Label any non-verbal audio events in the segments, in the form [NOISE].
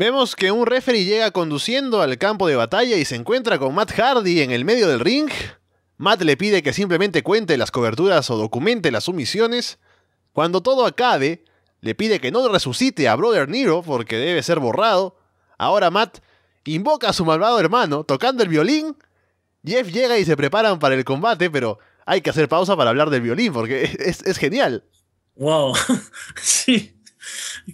Vemos que un referee llega conduciendo al campo de batalla y se encuentra con Matt Hardy en el medio del ring. Matt le pide que simplemente cuente las coberturas o documente las sumisiones. Cuando todo acabe, le pide que no resucite a Brother Nero porque debe ser borrado. Ahora Matt invoca a su malvado hermano tocando el violín. Jeff llega y se preparan para el combate, pero hay que hacer pausa para hablar del violín porque [LAUGHS] es, genial. Wow, [LAUGHS] sí.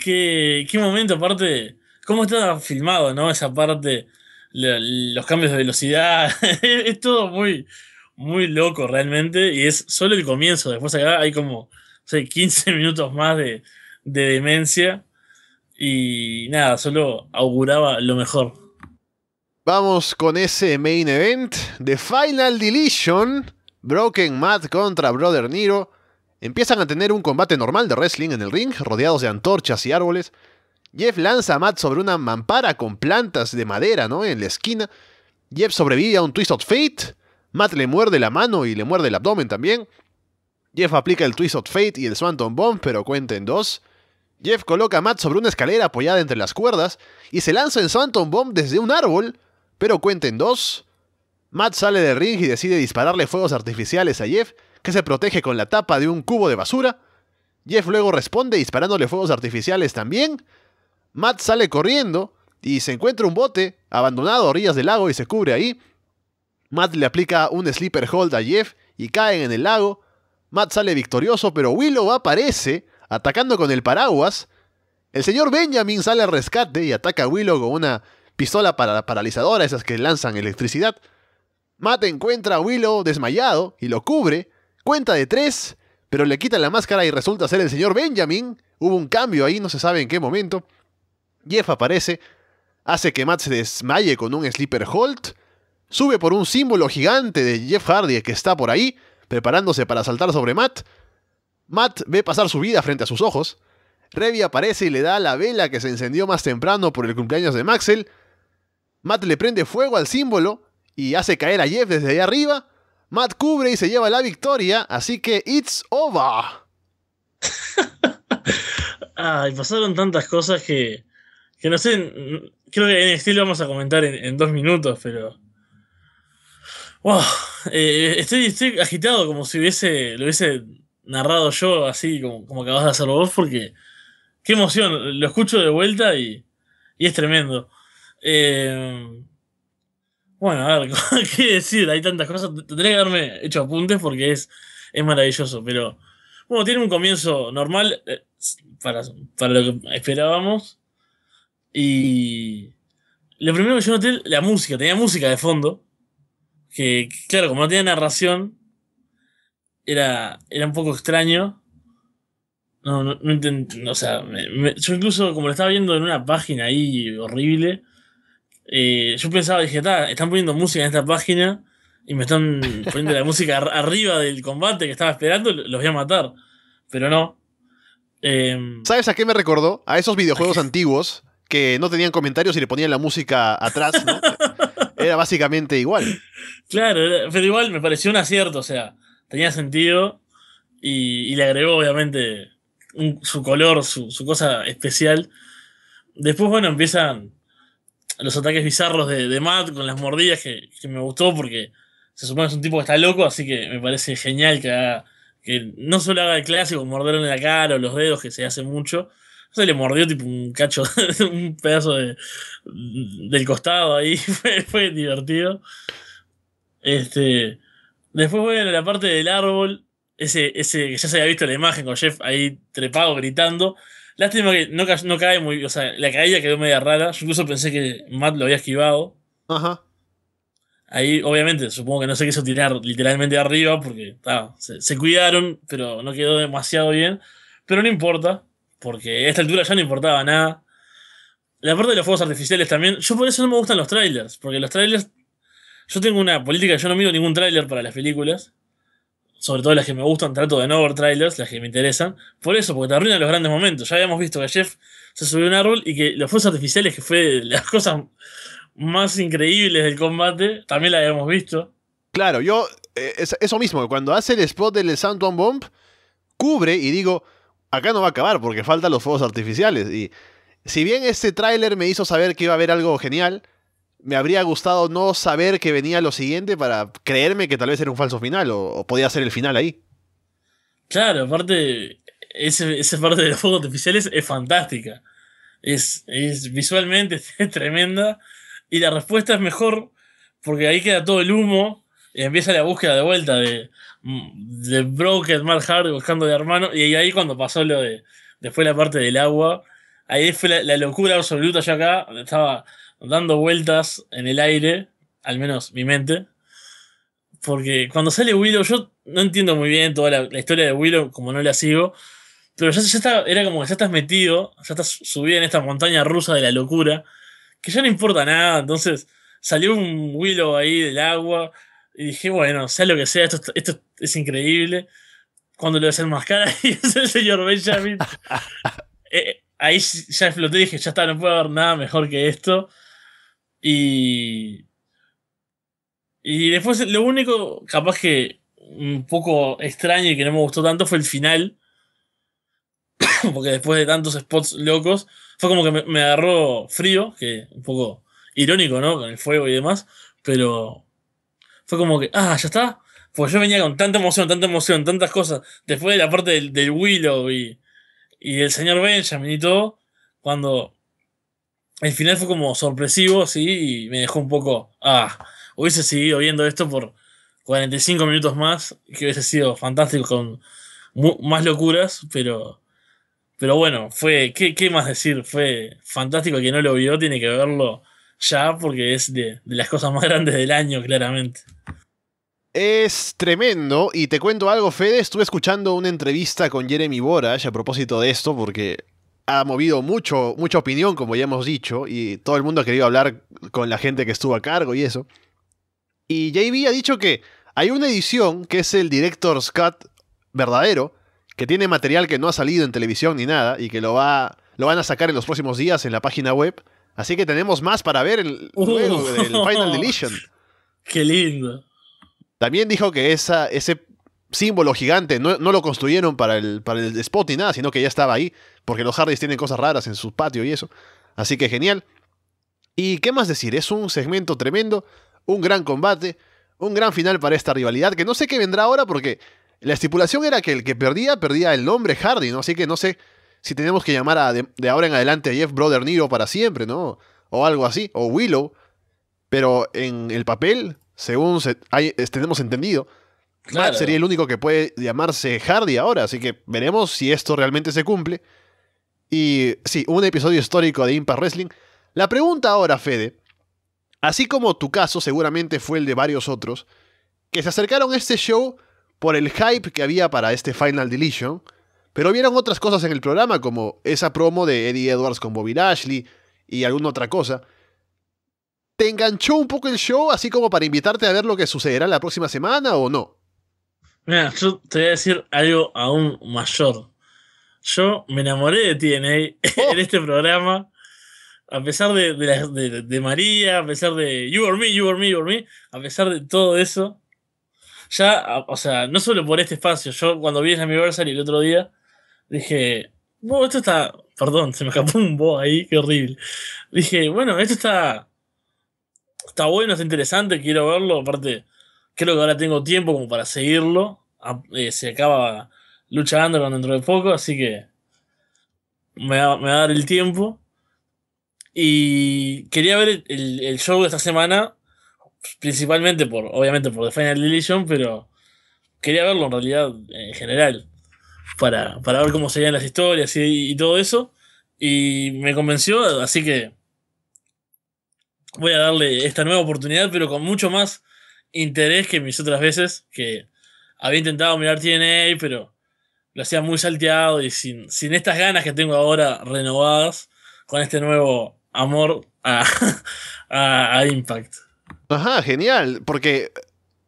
Qué, qué momento, aparte cómo está filmado, ¿no? Esa parte, los cambios de velocidad, [LAUGHS] es todo muy, muy loco realmente y es solo el comienzo, después acá hay como, 15 [LAUGHS] minutos más de, demencia y nada, solo auguraba lo mejor. Vamos con ese main event The Final Deletion, Broken Matt contra Brother Nero. Empiezan a tener un combate normal de wrestling en el ring, rodeados de antorchas y árboles. Jeff lanza a Matt sobre una mampara con plantas de madera, ¿no? En la esquina. Jeff sobrevive a un Twist of Fate. Matt le muerde la mano y le muerde el abdomen también. Jeff aplica el Twist of Fate y el Swanton Bomb, pero cuenta en dos. Jeff coloca a Matt sobre una escalera apoyada entre las cuerdas y se lanza el Swanton Bomb desde un árbol, pero cuenta en dos. Matt sale del ring y decide dispararle fuegos artificiales a Jeff, que se protege con la tapa de un cubo de basura. Jeff luego responde disparándole fuegos artificiales también, Matt sale corriendo y se encuentra un bote abandonado a orillas del lago y se cubre ahí. Matt le aplica un sleeper hold a Jeff y caen en el lago. Matt sale victorioso, pero Willow aparece atacando con el paraguas. El señor Benjamin sale al rescate y ataca a Willow con una pistola paralizadora, esas que lanzan electricidad. Matt encuentra a Willow desmayado y lo cubre. Cuenta de tres, pero le quita la máscara y resulta ser el señor Benjamin. Hubo un cambio ahí, no se sabe en qué momento. Jeff aparece, hace que Matt se desmaye con un sleeper hold, sube por un símbolo gigante de Jeff Hardy que está por ahí, preparándose para saltar sobre Matt. Matt ve pasar su vida frente a sus ojos. Revy aparece y le da la vela que se encendió más temprano por el cumpleaños de Maxel. Matt le prende fuego al símbolo y hace caer a Jeff desde ahí arriba. Matt cubre y se lleva la victoria, así que it's over. [LAUGHS] Ay, pasaron tantas cosas que que no sé, creo que en estilo vamos a comentar en, dos minutos, pero. Wow, eh, estoy, estoy, agitado como si hubiese, lo hubiese narrado yo, así como, como acabas de hacerlo vos, porque qué emoción, lo escucho de vuelta y, y es tremendo. Eh, bueno, a ver, [LAUGHS] ¿qué decir? Hay tantas cosas. Tendré que haberme hecho apuntes porque es, es maravilloso, pero bueno, tiene un comienzo normal eh, para, para lo que esperábamos. Y lo primero que yo noté, la música, tenía música de fondo, que claro, como no tenía narración, era, era un poco extraño. No, no, no o sea, yo incluso como lo estaba viendo en una página ahí horrible, eh, yo pensaba, dije, están poniendo música en esta página y me están poniendo la música arriba del combate que estaba esperando, los voy a matar. Pero no. Em, ¿Sabes a qué me recordó? A esos videojuegos antiguos que no tenían comentarios y le ponían la música atrás, [LAUGHS] era básicamente igual. Claro, pero igual me pareció un acierto, o sea, tenía sentido y, le agregó obviamente su color, su, cosa especial. Después, bueno, empiezan los ataques bizarros de, Matt con las mordidas que, me gustó porque se supone que es un tipo que está loco, así que me parece genial que que no solo haga el clásico morderle la cara o los dedos, que se hace mucho, se le mordió tipo un cacho, [LAUGHS] un pedazo de, del costado ahí. [LAUGHS] fue, divertido. Este. Después, a la parte del árbol. Ese, ese que ya se había visto la imagen con Jeff ahí trepado, gritando. Lástima que no, no cae muy. O sea, la caída quedó media rara. Yo incluso pensé que Matt lo había esquivado. Ahí, obviamente, supongo que no se quiso tirar literalmente arriba porque se, cuidaron, pero no quedó demasiado bien. Pero no importa porque a esta altura ya no importaba nada. La parte de los fuegos artificiales también, yo por eso no me gustan los trailers, porque los trailers, yo tengo una política, yo no miro ningún trailer para las películas, sobre todo las que me gustan, trato de no ver trailers, las que me interesan, por eso, porque te arruinan los grandes momentos. Ya habíamos visto que Jeff se subió a un árbol y que los fuegos artificiales, que fue las [LAUGHS] cosas más increíbles del combate, también la habíamos visto. Claro, yo, eh, eso mismo, cuando hace el spot del Santon Bomb, cubre y digo, acá no va a acabar porque faltan los fuegos artificiales. Y si bien este tráiler me hizo saber que iba a haber algo genial, me habría gustado no saber que venía lo siguiente para creerme que tal vez era un falso final o, podía ser el final ahí. Claro, aparte, esa parte de los fuegos artificiales es fantástica. Es, es visualmente [LAUGHS] es tremenda y la respuesta es mejor porque ahí queda todo el humo y empieza la búsqueda de vuelta de, Mm, de Broken, Mad Hard, buscando de hermano. Y ahí cuando pasó lo de. Después la parte del agua. Ahí fue la, locura absoluta. ya acá estaba dando vueltas en el aire. Al menos mi mente. Porque cuando sale Willow, yo no entiendo muy bien toda la, historia de Willow, como no la sigo. Pero ya, ya está, era como que ya estás metido, ya estás subido en esta montaña rusa de la locura, que ya no importa nada. Entonces salió un Willow ahí del agua, y dije, bueno, sea lo que sea, esto, es increíble. Cuando lo cara? [LAUGHS] y es el señor Benjamin. [LAUGHS] Eh, ahí ya exploté dije, ya está, no puede haber nada mejor que esto. Y. Y después, lo único, capaz que un poco extraño y que no me gustó tanto fue el final. [COUGHS] Porque después de tantos spots locos, fue como que me, me agarró frío, que un poco irónico, ¿no? Con el fuego y demás. Pero fue como que, ah, ya está. Pues yo venía con tanta emoción, tanta emoción, tantas cosas. Después de la parte del, Willow y, y del señor Benjamin y todo, cuando el final fue como sorpresivo, sí, y me dejó un poco, ah, hubiese seguido viendo esto por 45 minutos más, que hubiese sido fantástico con más locuras, pero... Pero bueno, fue, ¿qué, ¿qué, más decir? Fue fantástico. que no lo vio tiene que verlo ya porque es de, las cosas más [LAUGHS] grandes del año, claramente. Es tremendo. Y te cuento algo, Fede. Estuve escuchando una entrevista con Jeremy Borash a propósito de esto, porque ha movido mucho, mucha opinión, como ya hemos dicho, y todo el mundo ha querido hablar con la gente que estuvo a cargo y eso. Y JB ha dicho que hay una edición que es el Director's Cut verdadero, que tiene material que no ha salido en televisión ni nada, y que lo, va, lo van a sacar en los próximos días en la página web. Así que tenemos más para ver el juego uh. del Final Deletion. [LAUGHS] Qué lindo. También dijo que ese símbolo gigante no, lo construyeron para el, para el spot y nada, sino que ya estaba ahí, porque los Hardys tienen cosas raras en su patio y eso. Así que genial. ¿Y qué más decir? Es un segmento tremendo, un gran combate, un gran final para esta rivalidad, que no sé qué vendrá ahora porque la estipulación era que el que perdía, perdía el nombre Hardy, ¿no? Así que no sé si tenemos que llamar a de, ahora en adelante a Jeff Brother Nero para siempre, ¿no? O algo así, o Willow. Pero en el papel, según se, tenemos entendido, sería el único que puede llamarse Hardy ahora, así que veremos si esto realmente se cumple. Y sí, un episodio histórico de Impact Wrestling. La pregunta ahora, Fede, así como tu caso seguramente fue el de varios otros, que se acercaron a este show por el hype que había para este Final Deletion, pero vieron otras cosas en el programa, como esa promo de Eddie Edwards con Bobby Lashley y alguna otra cosa. ¿Te enganchó un poco el show, así como para invitarte a ver lo que sucederá la próxima semana o no? Mira, yo te voy a decir algo aún mayor. Yo me enamoré de TNA [LAUGHS] en oh. este programa. A pesar de, de, María, a pesar de You or Me, You or Me, You or Me, a pesar de todo eso, ya, o sea, no solo por este espacio, yo cuando vi el Anniversary el otro día, Dije, bueno, esto está. Perdón, se me escapó un bo ahí, qué horrible. Dije, bueno, esto está. Está bueno, está interesante, quiero verlo. Aparte, creo que ahora tengo tiempo como para seguirlo. Ah, eh, se acaba luchando con dentro de poco, así que me va, a dar el tiempo. Y quería ver el, show de esta semana, principalmente por, obviamente por The Final Deletion, pero quería verlo en realidad en general para, para ver cómo serían las historias y, todo eso. Y me convenció, así que voy a darle esta nueva oportunidad, pero con mucho más interés que mis otras veces, que había intentado mirar TNA, pero lo hacía muy salteado y sin, sin estas ganas que tengo ahora renovadas con este nuevo amor a, [LAUGHS] a, a Impact. Ajá, genial, porque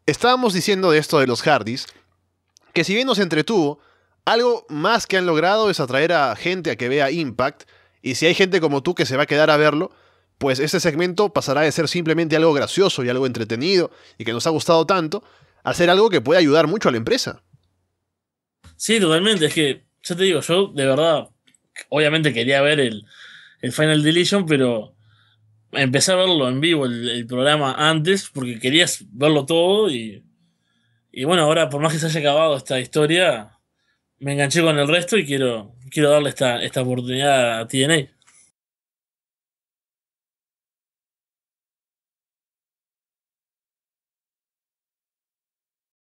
estábamos diciendo de esto de los Hardys, que si bien nos entretuvo, algo más que han logrado es atraer a gente a que vea Impact, y si hay gente como tú que se va a quedar a verlo, pues este segmento pasará de ser simplemente algo gracioso y algo entretenido y que nos ha gustado tanto, a ser algo que puede ayudar mucho a la empresa. Sí, totalmente, es que, ya te digo, yo de verdad, obviamente quería ver el, Final Deletion, pero empecé a verlo en vivo el, programa antes porque querías verlo todo y, y bueno, ahora por más que se haya acabado esta historia, me enganché con el resto y quiero, quiero darle esta, esta oportunidad a TNA.